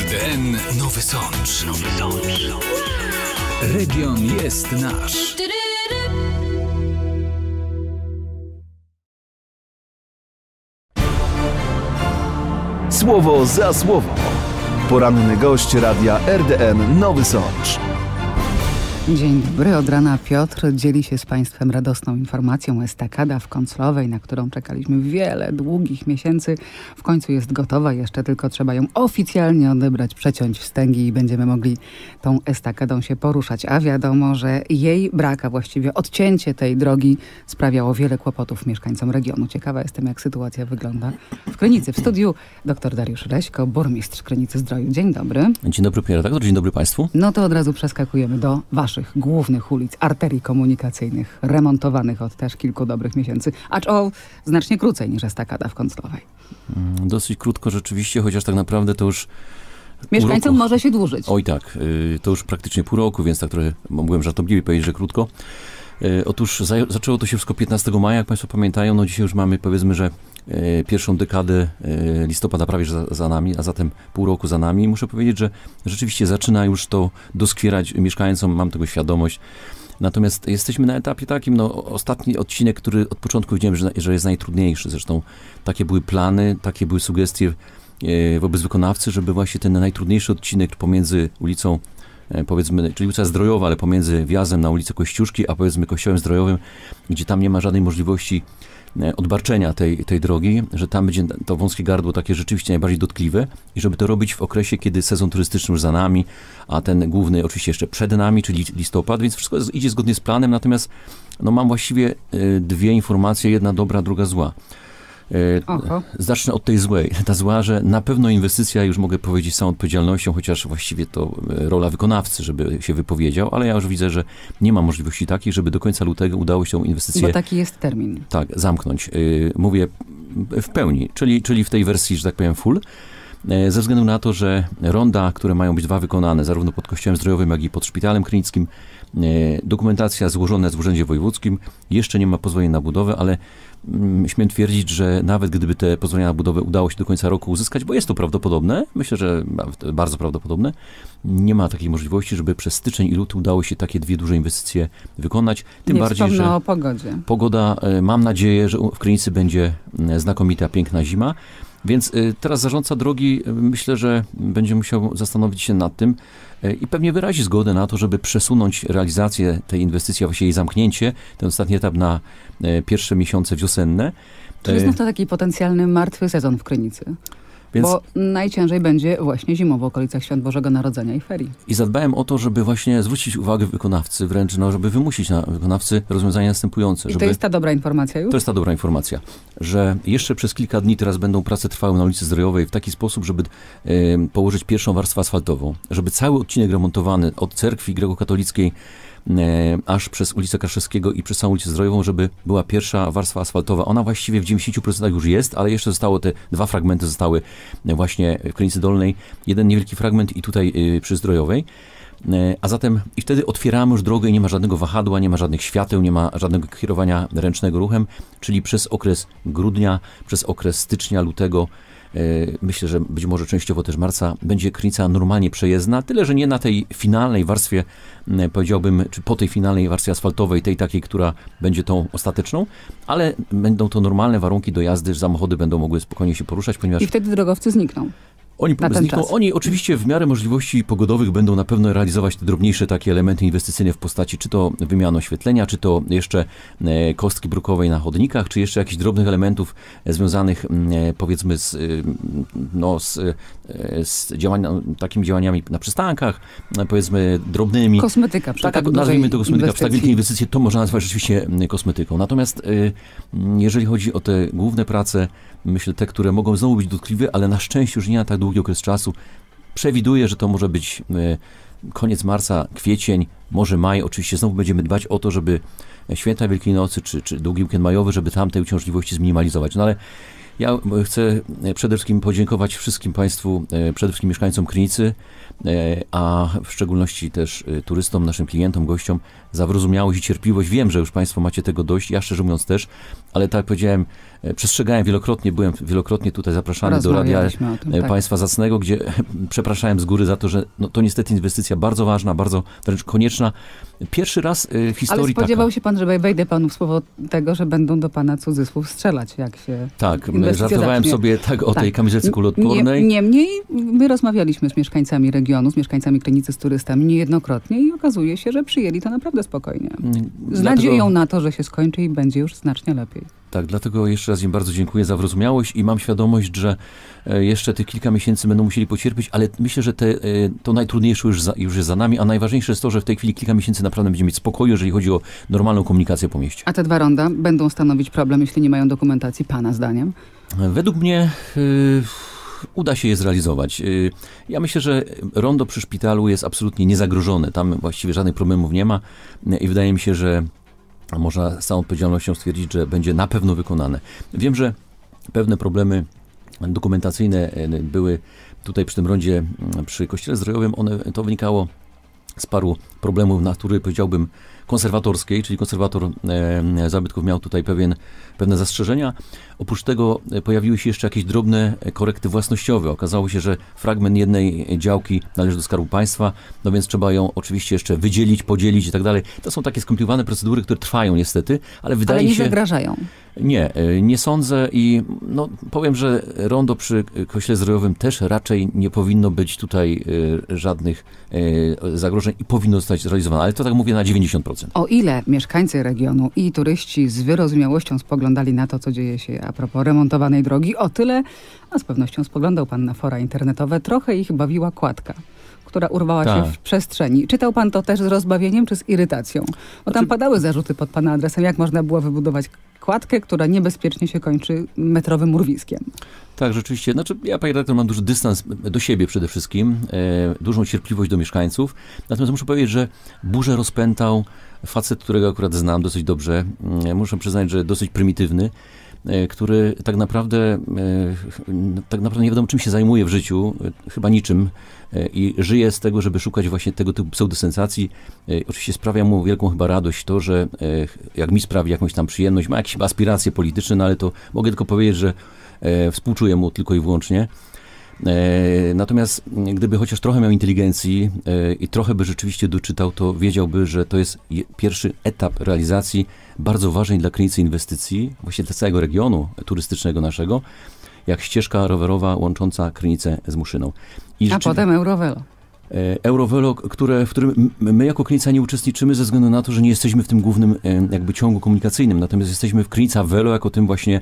RDN Nowy Sącz. Nowy Sącz. Region jest nasz. Słowo za słowo. Poranny gość radia RDN Nowy Sącz. Dzień dobry, od rana Piotr dzieli się z Państwem radosną informacją. Estakada w Konclowej, na którą czekaliśmy wiele długich miesięcy, w końcu jest gotowa. Jeszcze tylko trzeba ją oficjalnie odebrać, przeciąć wstęgi i będziemy mogli tą estakadą się poruszać. A wiadomo, że jej brak, a właściwie odcięcie tej drogi sprawiało wiele kłopotów mieszkańcom regionu. Ciekawa jestem, jak sytuacja wygląda w Krynicy. W studiu dr Dariusz Reśko, burmistrz Krynicy Zdroju. Dzień dobry. Dzień dobry, Pierre. Tak, dzień dobry Państwu. No to od razu przeskakujemy do Waszych naszych głównych ulic, arterii komunikacyjnych, remontowanych od też kilku dobrych miesięcy, acz o znacznie krócej niż estakada w Konclowej. Mm, dosyć krótko rzeczywiście, chociaż tak naprawdę to już Mieszkańcom może się dłużyć. Oj tak, y, to już praktycznie pół roku, więc tak trochę mogłem żartobliwie powiedzieć, że krótko. E, otóż zaczęło to się wszystko 15 maja, jak Państwo pamiętają. No dzisiaj już mamy, powiedzmy, że e, pierwszą dekadę e, listopada prawie za, za, nami, a zatem pół roku za nami. Muszę powiedzieć, że rzeczywiście zaczyna już to doskwierać mieszkańcom, mam tego świadomość. Natomiast jesteśmy na etapie takim, no ostatni odcinek, który od początku widziałem, że, że jest najtrudniejszy. Zresztą takie były plany, takie były sugestie wobec wykonawcy, żeby właśnie ten najtrudniejszy odcinek pomiędzy ulicą E, powiedzmy, czyli ulica Zdrojowa, ale pomiędzy wjazdem na ulicę Kościuszki, a powiedzmy Kościołem Zdrojowym, gdzie tam nie ma żadnej możliwości e, odbarczenia tej, tej drogi, że tam będzie to wąskie gardło takie rzeczywiście najbardziej dotkliwe i żeby to robić w okresie, kiedy sezon turystyczny już za nami, a ten główny oczywiście jeszcze przed nami, czyli listopad, więc wszystko idzie zgodnie z planem, natomiast no, mam właściwie e, dwie informacje, jedna dobra, druga zła. E, Oho. Zacznę od tej złej. Ta zła, że na pewno inwestycja, już mogę powiedzieć z całą odpowiedzialnością, chociaż właściwie to e, rola wykonawcy, żeby się wypowiedział, ale ja już widzę, że nie ma możliwości takiej, żeby do końca lutego udało się tą inwestycję... Bo taki jest termin. Tak, zamknąć. E, mówię w pełni, czyli, czyli w tej wersji, że tak powiem, full. E, ze względu na to, że ronda, które mają być dwa wykonane, zarówno pod Kościołem Zdrojowym, jak i pod Szpitalem Klinickim, e, dokumentacja złożona jest w Urzędzie Wojewódzkim, jeszcze nie ma pozwolenia na budowę, ale mm, śmiem twierdzić, że nawet gdyby te pozwolenia na budowę udało się do końca roku uzyskać, bo jest to prawdopodobne, myślę, że bardzo prawdopodobne, nie ma takiej możliwości, żeby przez styczeń i luty udało się takie dwie duże inwestycje wykonać. Tym nie bardziej, że o pogodzie. pogoda, e, mam nadzieję, że w Krynicy będzie znakomita, piękna zima. Więc y, teraz zarządca drogi y, myślę, że będzie musiał zastanowić się nad tym y, i pewnie wyrazi zgodę na to, żeby przesunąć realizację tej inwestycji, a właściwie jej zamknięcie, ten ostatni etap na pierwsze miesiące wiosenne. Czy jest to taki potencjalny martwy sezon w Krynicy? Więc... Bo najciężej będzie właśnie zimowo w okolicach Świąt Bożego Narodzenia i ferii. I zadbałem o to, żeby właśnie zwrócić uwagę wykonawcy, wręcz no, żeby wymusić na wykonawcy rozwiązania następujące. I żeby... to jest ta dobra informacja już? To jest ta dobra informacja, że jeszcze przez kilka dni teraz będą prace trwały na ulicy Zdrojowej w taki sposób, żeby e, położyć pierwszą warstwę asfaltową, żeby cały odcinek remontowany od cerkwi grego katolickiej E, aż przez ulicę Kraszewskiego i przez całą ulicę Zdrojową, żeby była pierwsza warstwa asfaltowa. Ona właściwie w 90% już jest, ale jeszcze zostało te dwa fragmenty zostały właśnie w Klinicy Dolnej. Jeden niewielki fragment i tutaj y, przy Zdrojowej. E, a zatem i wtedy otwieramy już drogę i nie ma żadnego wahadła, nie ma żadnych świateł, nie ma żadnego kierowania ręcznego ruchem, czyli przez okres grudnia, przez okres stycznia, lutego E, myślę, że być może częściowo też marca, będzie krynica normalnie przejezdna, tyle, że nie na tej finalnej warstwie, powiedziałbym, czy po tej finalnej warstwie asfaltowej, tej takiej, która będzie tą ostateczną, ale będą to normalne warunki do jazdy, że samochody będą mogły spokojnie się poruszać, ponieważ... I wtedy drogowcy znikną. Oni, oni oczywiście w miarę możliwości pogodowych będą na pewno realizować te drobniejsze takie elementy inwestycyjne w postaci czy to wymiany oświetlenia, czy to jeszcze e, kostki brukowej na chodnikach, czy jeszcze jakichś drobnych elementów e, związanych e, powiedzmy z, y, no, z, z działania, takimi działaniami na przystankach, powiedzmy drobnymi. Kosmetyka. Przy tak, tak nazwijmy to kosmetyka. Tak, inwestycji. Przy tak wielkiej inwestycji to można nazwać rzeczywiście kosmetyką. Natomiast y, jeżeli chodzi o te główne prace, myślę te, które mogą znowu być dotkliwe, ale na szczęście już nie na tak długo długi okres czasu. Przewiduję, że to może być e, koniec marca, kwiecień, może maj. Oczywiście znowu będziemy dbać o to, żeby święta Wielkiej Nocy czy, czy długi weekend majowy, żeby tamte uciążliwości zminimalizować. No ale ja e, chcę e, przede wszystkim podziękować wszystkim Państwu, e, przede wszystkim mieszkańcom Krynicy, a w szczególności też turystom, naszym klientom, gościom za wyrozumiałość i cierpliwość. Wiem, że już Państwo macie tego dość, ja szczerze mówiąc też, ale tak jak powiedziałem, przestrzegałem wielokrotnie, byłem wielokrotnie tutaj zapraszany do Radia tym, tak. Państwa Zacnego, gdzie przepraszałem z góry za to, że no, to niestety inwestycja bardzo ważna, bardzo wręcz konieczna, Pierwszy raz y, w historii Ale spodziewał taka. się pan, że wejdę panu w słowo tego, że będą do pana cudzysłów strzelać, jak się Tak, żartowałem zacznie. sobie tak o tak. tej kamizelce kuloodpornej. Niemniej my rozmawialiśmy z mieszkańcami regionu, z mieszkańcami Krynicy, z turystami niejednokrotnie i okazuje się, że przyjęli to naprawdę spokojnie. Mm, z Dlatego... nadzieją na to, że się skończy i będzie już znacznie lepiej. Tak, dlatego jeszcze raz im bardzo dziękuję za wyrozumiałość i mam świadomość, że e, jeszcze tych kilka miesięcy będą musieli pocierpieć, ale myślę, że te, e, to najtrudniejsze już, za, już jest za nami, a najważniejsze jest to, że w tej chwili kilka miesięcy naprawdę będziemy mieć spokoju, jeżeli chodzi o normalną komunikację po mieście. A te dwa ronda będą stanowić problem, jeśli nie mają dokumentacji, pana zdaniem? Według mnie... Yy uda się je zrealizować. Ja myślę, że rondo przy szpitalu jest absolutnie niezagrożone. Tam właściwie żadnych problemów nie ma i wydaje mi się, że a można z całą odpowiedzialnością stwierdzić, że będzie na pewno wykonane. Wiem, że pewne problemy dokumentacyjne e, były tutaj przy tym rondzie mm, przy Kościele Zdrojowym. One, to wynikało z paru problemów natury, powiedziałbym, konserwatorskiej, czyli konserwator e, zabytków miał tutaj pewien, pewne zastrzeżenia. Oprócz tego e, pojawiły się jeszcze jakieś drobne e, korekty własnościowe. Okazało się, że fragment jednej e, działki należy do Skarbu Państwa, no więc trzeba ją oczywiście jeszcze wydzielić, podzielić i tak dalej. To są takie skomplikowane procedury, które trwają niestety, ale wydaje ale nie się... nie zagrażają. Nie, nie sądzę i no, powiem, że rondo przy Kośle Zdrojowym też raczej nie powinno być tutaj żadnych zagrożeń i powinno zostać zrealizowane, ale to tak mówię na 90%. O ile mieszkańcy regionu i turyści z wyrozumiałością spoglądali na to, co dzieje się a propos remontowanej drogi, o tyle, a z pewnością spoglądał pan na fora internetowe, trochę ich bawiła kładka która urwała się tak. w przestrzeni. Czytał pan to też z rozbawieniem czy z irytacją? Bo tam znaczy... padały zarzuty pod pana adresem, jak można było wybudować kładkę, która niebezpiecznie się kończy metrowym urwiskiem. Tak, rzeczywiście. Znaczy, ja, panie redaktor, mam duży dystans do siebie przede wszystkim, e, dużą cierpliwość do mieszkańców. Natomiast muszę powiedzieć, że burzę rozpętał facet, którego akurat znam dosyć dobrze. Mm, muszę przyznać, że dosyć prymitywny. E, który tak naprawdę, e, tak naprawdę nie wiadomo czym się zajmuje w życiu, e, chyba niczym i żyje z tego, żeby szukać właśnie tego typu pseudosensacji. Oczywiście sprawia mu wielką chyba radość to, że jak mi sprawi jakąś tam przyjemność, ma jakieś aspiracje polityczne, no ale to mogę tylko powiedzieć, że współczuję mu tylko i wyłącznie. E, natomiast gdyby chociaż trochę miał inteligencji e, i trochę by rzeczywiście doczytał, to wiedziałby, że to jest pierwszy etap realizacji bardzo ważnej dla Krynicy inwestycji, właśnie dla całego regionu turystycznego naszego, jak ścieżka rowerowa łącząca Krynicę z Muszyną. I A potem Eurovelo. E, Eurovelo, które, w którym my jako Krynica nie uczestniczymy ze względu na to, że nie jesteśmy w tym głównym jakby ciągu komunikacyjnym, natomiast jesteśmy w Krynica Velo jako tym właśnie,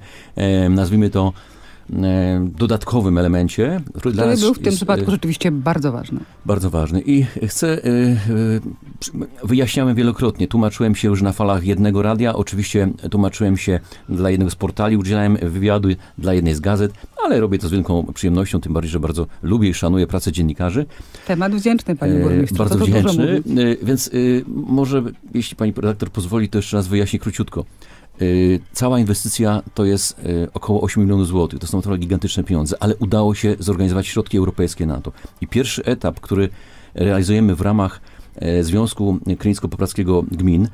nazwijmy to, E, dodatkowym elemencie. Który dla nas był w tym e, przypadku rzeczywiście bardzo ważny. Bardzo ważny. I chcę, e, wyjaśniałem wielokrotnie, tłumaczyłem się już na falach jednego radia, oczywiście tłumaczyłem się dla jednego z portali, udzielałem wywiadu dla jednej z gazet, ale robię to z wielką przyjemnością, tym bardziej, że bardzo lubię i szanuję pracę dziennikarzy. Temat wdzięczny, panie burmistrzu. Bardzo wdzięczny, więc może jeśli pani redaktor pozwoli, to jeszcze raz wyjaśnię króciutko. Y, cała inwestycja to jest y, około 8 milionów złotych. To są naprawdę gigantyczne pieniądze, ale udało się zorganizować środki europejskie na to. I pierwszy etap, który realizujemy w ramach y, Związku kryńsko poprackiego Gmin,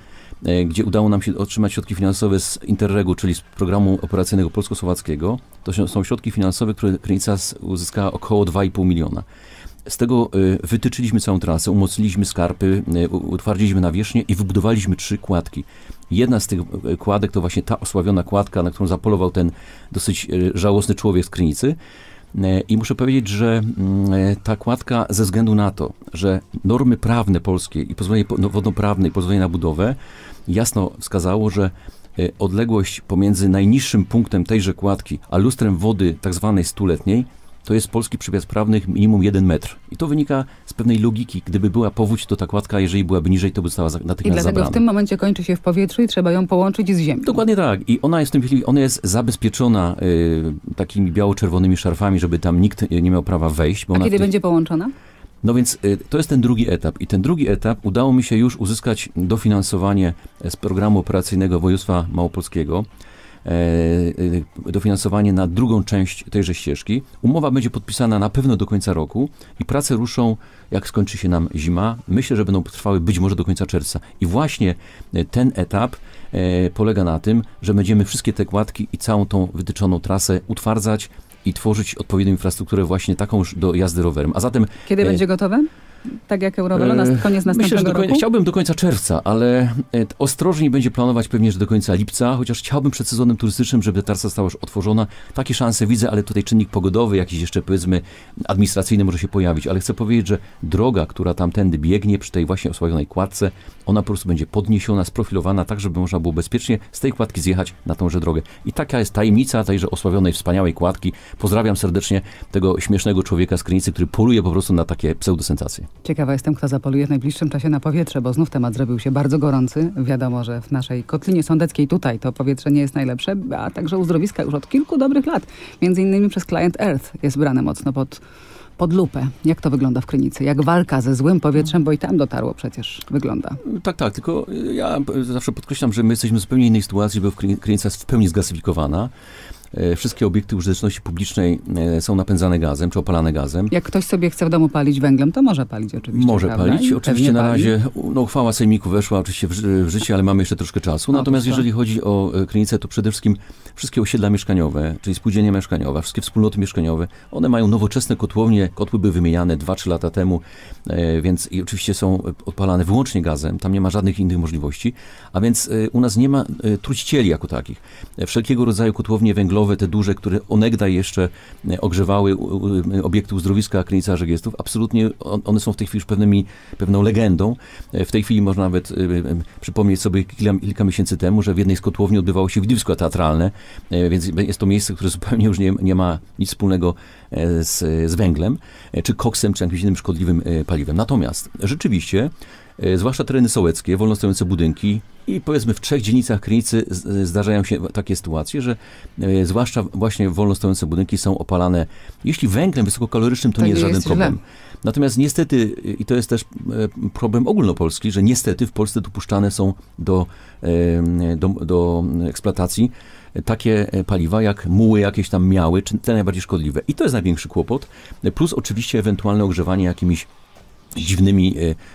gdzie udało nam się otrzymać środki finansowe z Interregu, czyli z programu operacyjnego polsko-słowackiego. To są środki finansowe, które Krynica uzyskała około 2,5 miliona z tego y, wytyczyliśmy całą trasę, umocniliśmy skarpy, y, utwardziliśmy nawierzchnię i wybudowaliśmy trzy kładki. Jedna z tych y, kładek to właśnie ta osławiona kładka, na którą zapolował ten dosyć żałosny człowiek z Krynicy. I muszę powiedzieć, że mm, ta kładka ze względu na to, że normy prawne polskie i pozwolenie no, wodoprawne, i pozwolenie na budowę jasno wskazało, że odległość pomiędzy najniższym punktem tejże kładki a lustrem wody tzw. Tak stuletniej to jest polski przepis prawnych minimum 1 metr. I to wynika z pewnej logiki. Gdyby była powódź, to ta kładka, jeżeli byłaby niżej, to by została natychmiast I dlatego zabrana. w tym momencie kończy się w powietrzu i trzeba ją połączyć z ziemią. Dokładnie tak. I ona jest w tej chwili, ona jest zabezpieczona y, takimi biało-czerwonymi szarfami, żeby tam nikt nie miał prawa wejść. A kiedy tych... będzie połączona? No więc y, to jest ten drugi etap. I ten drugi etap udało mi się już uzyskać dofinansowanie z programu operacyjnego województwa małopolskiego. E, e, dofinansowanie na drugą część tejże ścieżki. Umowa będzie podpisana na pewno do końca roku i prace ruszą, jak skończy się nam zima. Myślę, że będą trwały być może do końca czerwca. I właśnie e, ten etap polega na tym, że będziemy wszystkie te kładki i całą tą wytyczoną trasę utwardzać i tworzyć odpowiednią infrastrukturę właśnie taką już do jazdy rowerem. A zatem... Kiedy będzie gotowe? tak jak Eurowelo, e, koniec następnego Myślę, że do końca, roku? Chciałbym do końca czerwca, ale e, ostrożniej będzie planować pewnie, że do końca lipca, chociaż chciałbym przed sezonem turystycznym, żeby tarcza została już otworzona. Takie szanse widzę, ale tutaj czynnik pogodowy, jakiś jeszcze powiedzmy administracyjny może się pojawić, ale chcę powiedzieć, że droga, która tamtędy biegnie przy tej właśnie osławionej kładce, ona po prostu będzie podniesiona, sprofilowana tak, żeby można było bezpiecznie z tej kładki zjechać na tąże drogę. I taka jest tajemnica tejże osławionej, wspaniałej kładki. Pozdrawiam serdecznie tego śmiesznego człowieka z Krynicy, który poluje po prostu na takie pseudosensacje. Ciekawa jestem, kto zapoluje w najbliższym czasie na powietrze, bo znów temat zrobił się bardzo gorący. Wiadomo, że w naszej kotlinie sądeckiej tutaj to powietrze nie jest najlepsze, a także uzdrowiska już od kilku dobrych lat. Między innymi przez Client Earth jest brane mocno pod pod lupę. Jak to wygląda w Krynicy? Jak walka ze złym powietrzem, bo i tam dotarło przecież, wygląda. Tak, tak, tylko ja zawsze podkreślam, że my jesteśmy w zupełnie innej sytuacji, bo Krynica jest w pełni zgasyfikowana. E, wszystkie obiekty użyteczności publicznej e, są napędzane gazem czy opalane gazem. Jak ktoś sobie chce w domu palić węglem, to może palić oczywiście. Może prawda? palić. I oczywiście na razie no, uchwała sejmiku weszła oczywiście w, w życie, ale mamy jeszcze troszkę czasu. No, Natomiast jeżeli chodzi o e, klinice, to przede wszystkim wszystkie osiedla mieszkaniowe, czyli spółdzielnie mieszkaniowe, wszystkie wspólnoty mieszkaniowe, one mają nowoczesne kotłownie. Kotły były wymieniane 2-3 lata temu, więc i oczywiście są odpalane wyłącznie gazem. Tam nie ma żadnych innych możliwości. A więc u nas nie ma trucicieli jako takich. Wszelkiego rodzaju kotłownie węglowe metalowe, te duże, które onegdaj jeszcze e, ogrzewały e, obiekty uzdrowiska Krynica Żegiestów, absolutnie one są w tej chwili już pewnymi, pewną legendą. E, w tej chwili można nawet przypomnieć sobie kilka, kilka miesięcy temu, że w jednej z kotłowni odbywało się widowisko teatralne, więc jest to miejsce, które zupełnie już nie, nie ma nic wspólnego z, z węglem, czy koksem, czy jakimś innym szkodliwym paliwem. Natomiast rzeczywiście E, zwłaszcza tereny sołeckie, wolnostojące budynki i powiedzmy w trzech dzielnicach Krynicy zdarzają się takie sytuacje, że e, zwłaszcza właśnie wolnostojące budynki są opalane, jeśli węglem wysokokalorycznym, to, to nie jest żaden jest problem. Źle. Natomiast niestety, i to jest też e, problem ogólnopolski, że niestety w Polsce dopuszczane są do, do, do eksploatacji takie paliwa jak muły jakieś tam miały, czy te najbardziej szkodliwe. I to jest największy kłopot, plus oczywiście ewentualne ogrzewanie jakimiś dziwnymi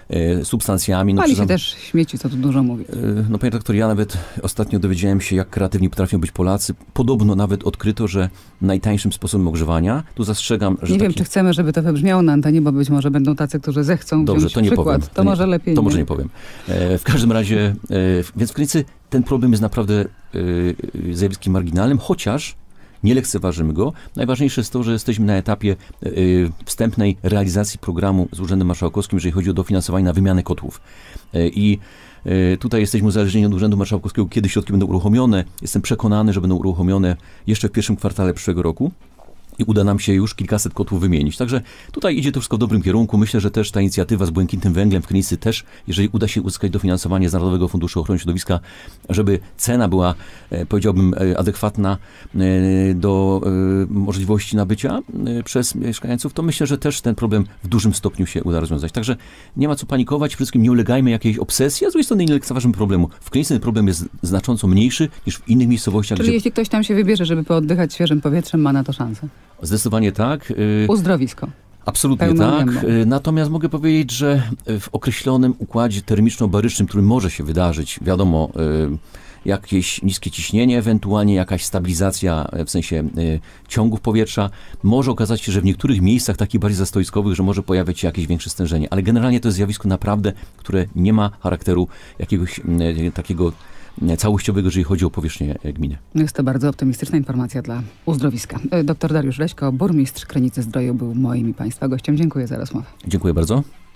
e, e, substancjami. No, Pali przyznam, się też śmieci, co tu dużo mówi. E, no panie doktor, ja nawet ostatnio dowiedziałem się, jak kreatywni potrafią być Polacy. Podobno nawet odkryto, że najtańszym sposobem ogrzewania, tu zastrzegam, że... Nie taki... wiem, czy chcemy, żeby to wybrzmiało na antenie, bo być może będą tacy, którzy zechcą Dobrze, to nie przykład. powiem. To, to nie, może lepiej. To nie. może nie powiem. E, w każdym razie, e, więc w Krynicy ten problem jest naprawdę e, zjawiskiem marginalnym, chociaż nie lekceważymy go. Najważniejsze jest to, że jesteśmy na etapie e, e, wstępnej realizacji programu z Urzędem Marszałkowskim, jeżeli chodzi o dofinansowanie na wymianę kotłów. E, I Tutaj jesteśmy uzależnieni od Urzędu Marszałkowskiego, kiedy środki będą uruchomione. Jestem przekonany, że będą uruchomione jeszcze w pierwszym kwartale przyszłego roku i uda nam się już kilkaset kotłów wymienić. Także tutaj idzie to wszystko w dobrym kierunku. Myślę, że też ta inicjatywa z błękitnym węglem w Krynicy też, jeżeli uda się uzyskać dofinansowanie z Narodowego Funduszu Ochrony Środowiska, żeby cena była, e, powiedziałbym, e, adekwatna e, do możliwości nabycia przez mieszkańców, to myślę, że też ten problem w dużym stopniu się uda rozwiązać. Także nie ma co panikować, wszystkim nie ulegajmy jakiejś obsesji, a z drugiej strony nie lekceważmy problemu. W Krynicy ten problem jest znacząco mniejszy niż w innych miejscowościach. Czyli gdzie... jeśli ktoś tam się wybierze, żeby pooddychać świeżym powietrzem, ma na to szansę. Zdecydowanie tak. Y, Uzdrowisko. Absolutnie tak. Y, natomiast mogę powiedzieć, że y, w określonym układzie termiczno-barycznym, który może się wydarzyć, wiadomo, jakieś niskie ciśnienie, ewentualnie jakaś stabilizacja w sensie ciągów powietrza, może okazać się, że w niektórych miejscach, takich bardziej zastoiskowych, że może pojawiać się jakieś większe stężenie. Ale generalnie to jest zjawisko naprawdę, które nie ma charakteru jakiegoś takiego całościowego, jeżeli chodzi o powierzchnię e, gminy. Jest to bardzo optymistyczna informacja dla uzdrowiska. E, doktor Dariusz Leśko, burmistrz Krynicy Zdroju był moim i Państwa gościem. Dziękuję za rozmowę. Dziękuję bardzo.